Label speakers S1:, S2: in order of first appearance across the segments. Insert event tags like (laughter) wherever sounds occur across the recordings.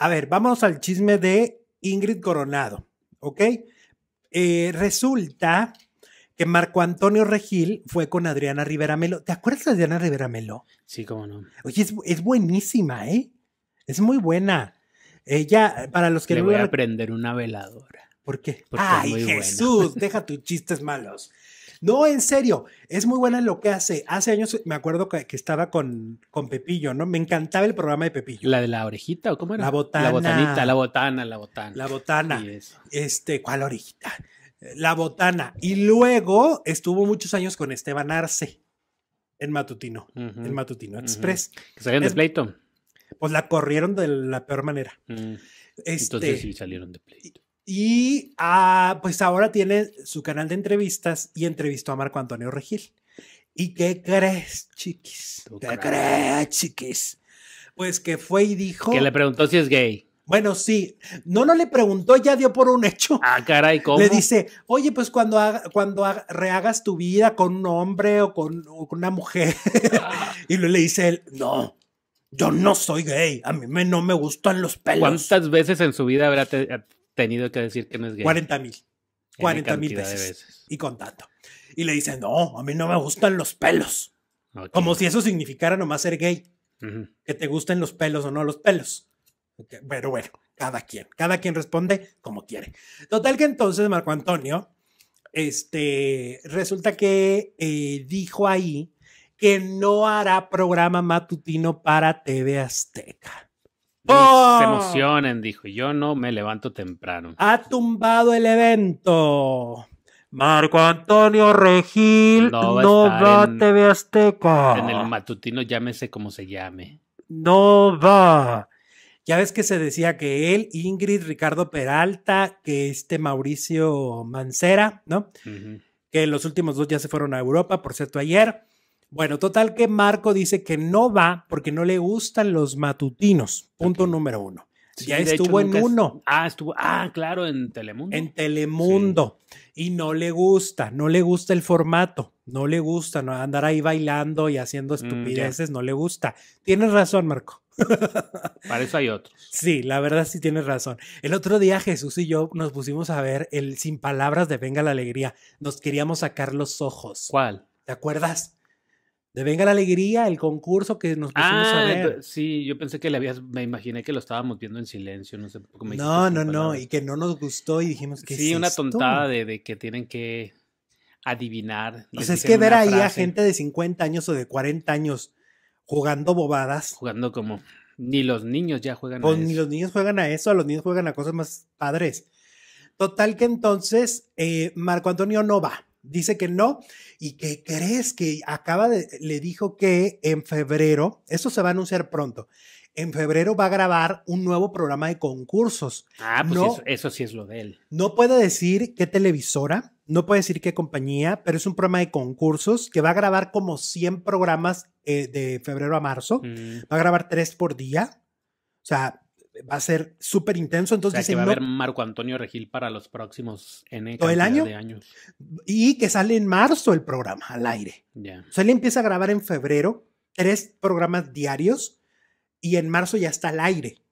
S1: A ver, vamos al chisme de Ingrid Coronado, ¿ok? Eh, resulta que Marco Antonio Regil fue con Adriana Rivera Melo. ¿Te acuerdas de Adriana Rivera Melo? Sí, cómo no. Oye, es, buenísima, ¿eh? Es muy buena. Ella, para los que Le no voy a prender una veladora. ¿Por qué? Porque Ay, Jesús, (laughs) deja tus chistes malos. No, en serio, es muy buena lo que hace. Hace años me acuerdo que, estaba con, con Pepillo, ¿no? Me encantaba el programa de Pepillo. ¿La de la orejita o cómo era? La botana. La botanita, la botana, la botana. La botana. este, ¿cuál orejita? La botana. Y luego estuvo muchos años con Esteban Arce en Matutino, en Matutino Express. Que salían de pleito. Pues la corrieron de la peor manera. Mm. Este Entonces sí salieron de pleito. Y ah, pues ahora tiene su canal de entrevistas y entrevistó a Marco Antonio Regil. ¿Y qué crees, chiquis? ¿Qué crees, chiquis? Pues que fue y dijo. Que le preguntó si es gay. Bueno, sí. No, no le preguntó, ya dio por un hecho. Ah, caray, ¿cómo? Le dice, oye, pues cuando, cuando rehagas tu vida con un hombre o con, una mujer. y (laughs) y le dice él, no, yo no soy gay, a mí no me gustan los pelos. ¿Cuántas
S2: veces en su vida habrá tenido que decir que no es gay. 40 mil.
S1: 40 mil veces. y con tanto. Y le dicen, no, a mí no me gustan los pelos. Como si eso significara nomás ser gay. Que te gusten los pelos o no los pelos. Pero bueno, cada quien. Cada quien responde como quiere. Total que entonces Marco Antonio, este, resulta que eh, dijo ahí que no hará programa matutino para TV Azteca. Oh. Se emocionen,
S2: dijo. Yo no me levanto temprano.
S1: Ha tumbado el evento. Marco Antonio Regil no va, en, TV Azteca. En el
S2: matutino, llámese como se llame.
S1: No va. Ya ves que se decía que él, Ingrid, Ricardo Peralta, que este Mauricio Mancera, ¿no? Que los últimos dos ya se fueron a Europa, por cierto, ayer. Bueno, total que Marco dice que no va porque no le gustan los matutinos. Punto número uno. ya estuvo en uno. ah, estuvo. Ah, claro, en Telemundo. En Telemundo. Y no le gusta, no le gusta el formato, no le gusta no, andar ahí bailando y haciendo mm, estupideces, no le gusta. Tienes razón, Marco.
S2: (laughs) Para eso hay otros.
S1: Sí, la verdad sí tienes razón. El otro día Jesús y yo nos pusimos a ver el Sin Palabras de Venga la Alegría. Nos queríamos sacar los ojos. ¿Cuál? ¿Te acuerdas? De Venga la Alegría, el concurso que nos pusimos a ah, ver.
S2: Sí, yo pensé que le habías, me imaginé que lo estábamos viendo en silencio, no sé cómo No, no, no,
S1: y que no nos gustó y dijimos que. Sí, una tontada
S2: de, que tienen que adivinar. O sea, es que ver ahí a gente
S1: de 50 años o de 40 años jugando bobadas.
S2: Jugando como. Ni los niños ya juegan a pues, eso. Ni los
S1: niños juegan a eso, a los niños juegan a cosas más padres. Total que entonces eh, Marco Antonio no va dice que no. ¿Y que crees? Que acaba de, le dijo que en febrero, eso se va a anunciar pronto, en febrero va a grabar un nuevo programa de concursos.
S2: Ah, pues eso, sí es lo de él.
S1: No puede decir qué televisora, no puede decir qué compañía, pero es un programa de concursos que va a grabar como 100 programas eh, de febrero a marzo. Mm. Va a grabar tres por día. O sea, va a ser súper intenso. Entonces o que va a haber
S2: Marco Antonio Regil para los próximos todo el año. años.
S1: Y que sale en marzo el programa al aire. O sea, él empieza a grabar en febrero, tres programas diarios y en marzo ya está al aire.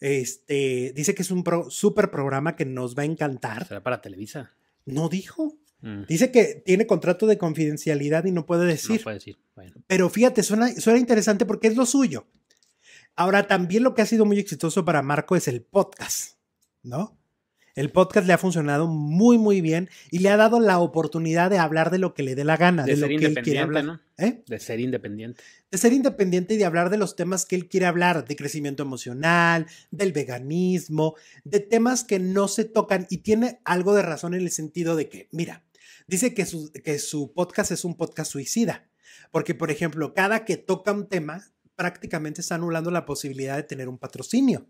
S1: Este, dice que es un súper programa que nos va a encantar. ¿Será para Televisa? No dijo. Mm. Dice que tiene contrato de confidencialidad y no puede decir. No puede decir. Pero fíjate, suena, suena interesante porque es lo suyo. Ahora, también lo que ha sido muy exitoso para Marco es el podcast, ¿no? El podcast le ha funcionado muy, muy bien y le ha dado la oportunidad de hablar de lo que le dé la gana, de, ser lo que quiere hablar. ¿no? ¿eh?
S2: De ser independiente.
S1: De ser independiente y de hablar de los temas que él quiere hablar, de crecimiento emocional, del veganismo, de temas que no se tocan y tiene algo de razón en el sentido de que, mira, dice que que su podcast es un podcast suicida, porque, por ejemplo, cada que toca un tema, prácticamente está anulando la posibilidad de tener un patrocinio.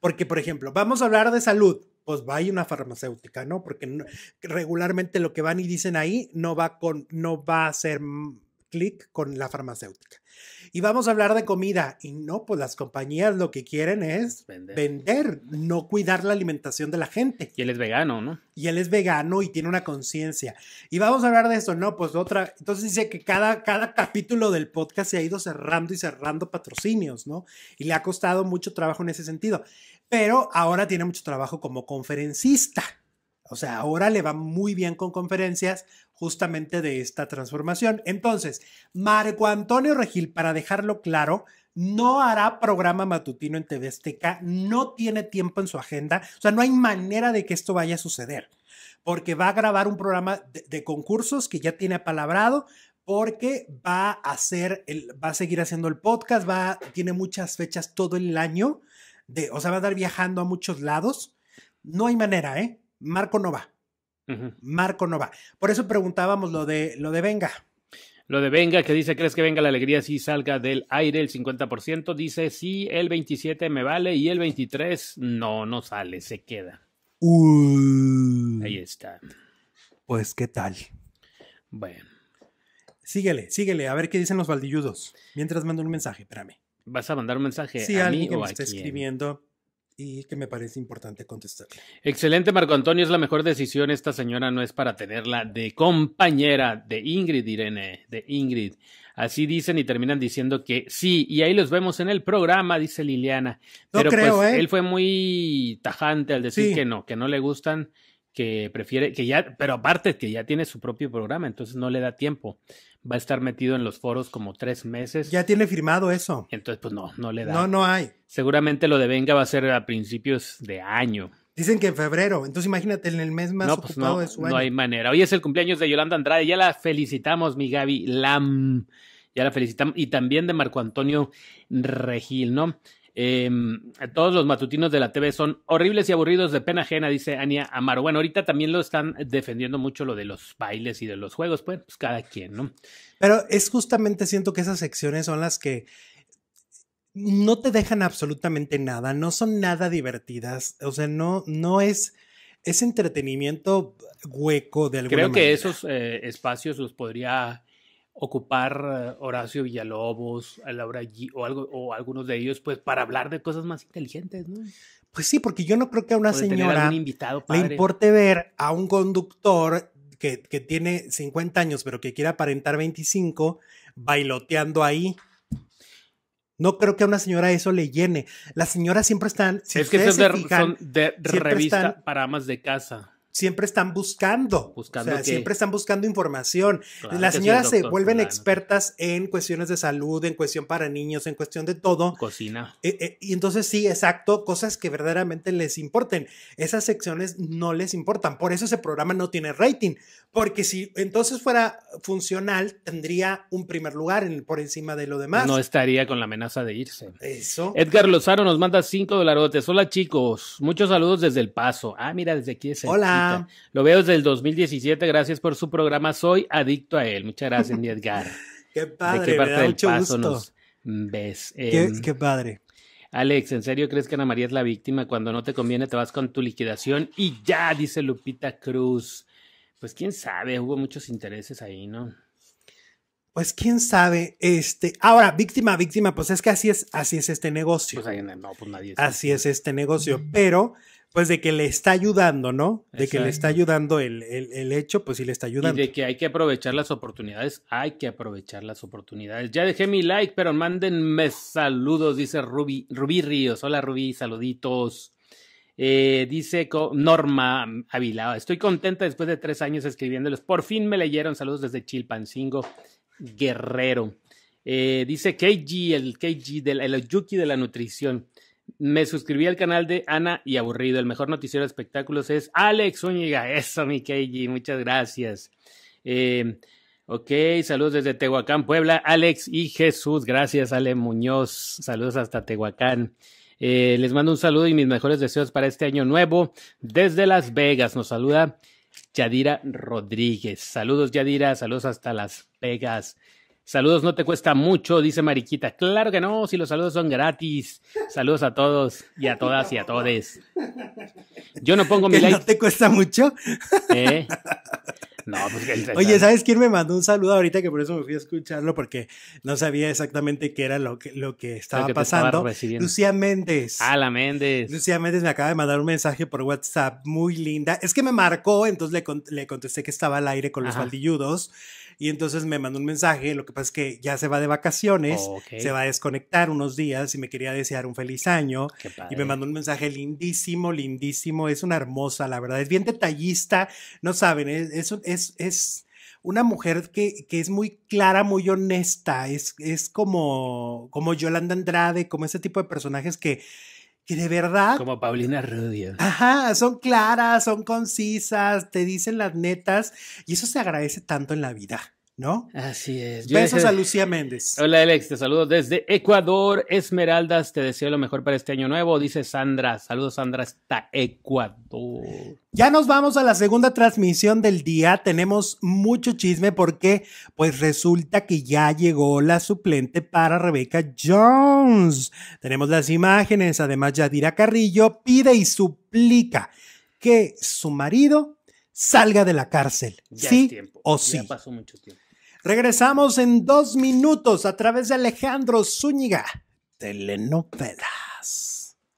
S1: Porque, por ejemplo, vamos a hablar de salud, pues vaya una farmacéutica, ¿no? Porque regularmente lo que van y dicen ahí no va, con, no va a ser clic con la farmacéutica. Y vamos a hablar de comida. Y no, pues las compañías lo que quieren es vender. no cuidar la alimentación de la gente. Y él es vegano, ¿no? Y él es vegano y tiene una conciencia. Y vamos a hablar de eso, ¿no? Pues otra. Entonces dice que cada, cada capítulo del podcast se ha ido cerrando y cerrando patrocinios, ¿no? Y le ha costado mucho trabajo en ese sentido. Pero ahora tiene mucho trabajo como conferencista. O sea, ahora le va muy bien con conferencias justamente de esta transformación. Entonces, Marco Antonio Regil, para dejarlo claro, no hará programa matutino en TV Azteca, no tiene tiempo en su agenda, o sea, no hay manera de que esto vaya a suceder, porque va a grabar un programa de, concursos que ya tiene apalabrado, porque va a hacer, va a seguir haciendo el podcast, va, tiene muchas fechas todo el año, de, o sea, va a estar viajando a muchos lados. No hay manera, ¿eh? Marco no va. Marco no va. Por eso preguntábamos lo de, lo de Venga.
S2: Lo de Venga, que dice, ¿crees que venga la alegría si salga del aire el 50%? Dice, sí, el 27 me vale y el 23 no, no sale, se queda.
S1: Ahí está. Pues, ¿qué tal? Bueno. Síguele, síguele, a ver qué dicen los baldilludos. Mientras mando un mensaje, espérame.
S2: ¿Vas a mandar un mensaje? Sí, a alguien mí que o está
S1: escribiendo y que me parece importante contestarle.
S2: Excelente, Marco Antonio, es la mejor decisión. Esta señora no es para tenerla de compañera de Ingrid, Irene, de Ingrid. Así dicen y terminan diciendo que sí, y ahí los vemos en el programa, dice Liliana. Pero no creo, pues, ¿eh? él fue muy tajante al decir que no, que no le gustan que prefiere, que ya, pero aparte que ya tiene su propio programa, entonces no le da tiempo. Va a estar metido en los foros como tres
S1: meses. Ya tiene firmado eso.
S2: Entonces, pues no, no le da. No, no hay. Seguramente lo de Venga va a ser a principios de año.
S1: Dicen que en febrero, entonces imagínate en el mes más no, pues no, de No hay
S2: manera. Hoy es el cumpleaños de Yolanda Andrade, ya la felicitamos, mi Gaby Lam. Ya la felicitamos. Y también de Marco Antonio Regil, ¿no? Em, todos los matutinos de la TV son horribles y aburridos de pena ajena, dice Ania Amaro. Bueno, ahorita también lo están defendiendo mucho lo de los bailes y de los juegos, pues, cada quien, ¿no?
S1: Pero es justamente siento que esas secciones son las que no te dejan absolutamente nada, no son nada divertidas, o sea, no, no es, es entretenimiento hueco de alguna Creo que
S2: esos eh, espacios los podría ocupar eh, Horacio Villalobos, Laura G, o, algo, o algunos de ellos, pues para hablar de cosas más inteligentes, ¿no?
S1: Pues sí, porque yo no creo que a una señora le importe ver a un conductor que, que, tiene 50 años, pero que quiere aparentar 25, bailoteando ahí. No creo que a una señora eso le llene. Las señoras siempre están. es que son de, revista
S2: para amas de casa
S1: siempre están buscando. buscando siempre están buscando información. Las señoras se vuelven expertas en cuestiones de salud, en cuestión para niños, en cuestión de todo. Cocina. Eh, eh, y entonces sí, exacto, cosas que verdaderamente les importen. Esas secciones no les importan. Por eso ese programa no tiene rating. Porque si entonces fuera funcional, tendría un primer lugar por encima de lo demás. No
S2: estaría con la amenaza de irse.
S1: Eso. Edgar
S2: Lozano nos manda 5 dolarotes. Hola chicos, muchos saludos desde El Paso. Ah, mira, desde aquí es el Hola. Lo veo desde el 2017. Gracias por su programa. Soy adicto a él. Muchas gracias, mi Edgar. (laughs) qué
S1: padre. ¿De qué parte del paso nos
S2: ves? Em, qué, padre. Alex, ¿en serio crees que Ana María es la víctima? Cuando no te conviene te vas con tu liquidación y ya, dice Lupita Cruz. Pues quién sabe, hubo muchos intereses ahí, ¿no?
S1: Pues quién sabe, este, ahora, víctima, víctima, pues es que así es, así es este negocio. Pues, no, pues nadie Así es este negocio, pero pues de que le está ayudando, ¿no? De que le está ayudando el, hecho, pues sí le está ayudando. Y
S2: de que hay que aprovechar las oportunidades, hay que aprovechar las oportunidades. Ya dejé mi like, pero mándenme saludos, dice Ruby, Rubí Ríos. Hola Rubí, saluditos. Eh, dice Norma Avilao, estoy contenta después de tres años escribiéndolos. Por fin me leyeron, saludos desde Chilpancingo, Guerrero. Eh, dice KG, el KG, del, el Yuki de la nutrición. Me suscribí al canal de Ana y Aburrido. El mejor noticiero de espectáculos es Alex Zúñiga. (laughs) Eso, mi Keiji, Muchas gracias. Em, ok, saludos desde Tehuacán, Puebla. Alex y Jesús. Gracias, Ale Muñoz. Saludos hasta Tehuacán. Eh, les mando un saludo y mis mejores deseos para este año nuevo. Desde Las Vegas nos saluda Yadira Rodríguez. Saludos, Yadira. Saludos hasta Las Vegas. Saludos, no te cuesta mucho, dice Mariquita. Claro que no, si los saludos son gratis. Saludos a todos y a todas y a
S1: todes. Yo no pongo mi like. ¿No te cuesta mucho?
S2: ¿Eh? No, pues Oye, ¿sabes
S1: quién me mandó un saludo ahorita? Que por eso me fui a escucharlo, porque no sabía exactamente qué era lo que, lo que estaba pasando. Lucía Méndez. Ah, la Méndez. Lucía Méndez me acaba de mandar un mensaje por WhatsApp muy linda. Es que me marcó, entonces le, le contesté que estaba al aire con los y entonces me mandó un mensaje, lo que pasa es que ya se va de vacaciones, se va a desconectar unos días y me quería desear un feliz año. Y me mandó un mensaje lindísimo, lindísimo, es una hermosa, la verdad, es bien detallista, no saben, es, es, es, una mujer que, es muy clara, muy honesta, es, es como, como Yolanda Andrade, como ese tipo de personajes que que de verdad. Como
S2: Paulina Rudio.
S1: Ajá, son claras, son concisas, te dicen las netas y eso se agradece tanto en la vida. ¿no? Así es. Besos a Lucía Méndez.
S2: Hola, Alex, te saludo desde Ecuador, Esmeraldas, te deseo lo mejor para este año nuevo, dice Sandra. Saludos, Sandra, hasta Ecuador.
S1: Ya nos vamos a la segunda transmisión del día. Tenemos mucho chisme porque pues resulta que ya llegó la suplente para Rebeca Jones. Tenemos las imágenes, además Yadira Carrillo pide y suplica que su marido salga de la cárcel. sí o sí.
S2: Ya pasó mucho tiempo.
S1: Regresamos en dos minutos a través de Alejandro Zúñiga, Telenovelas.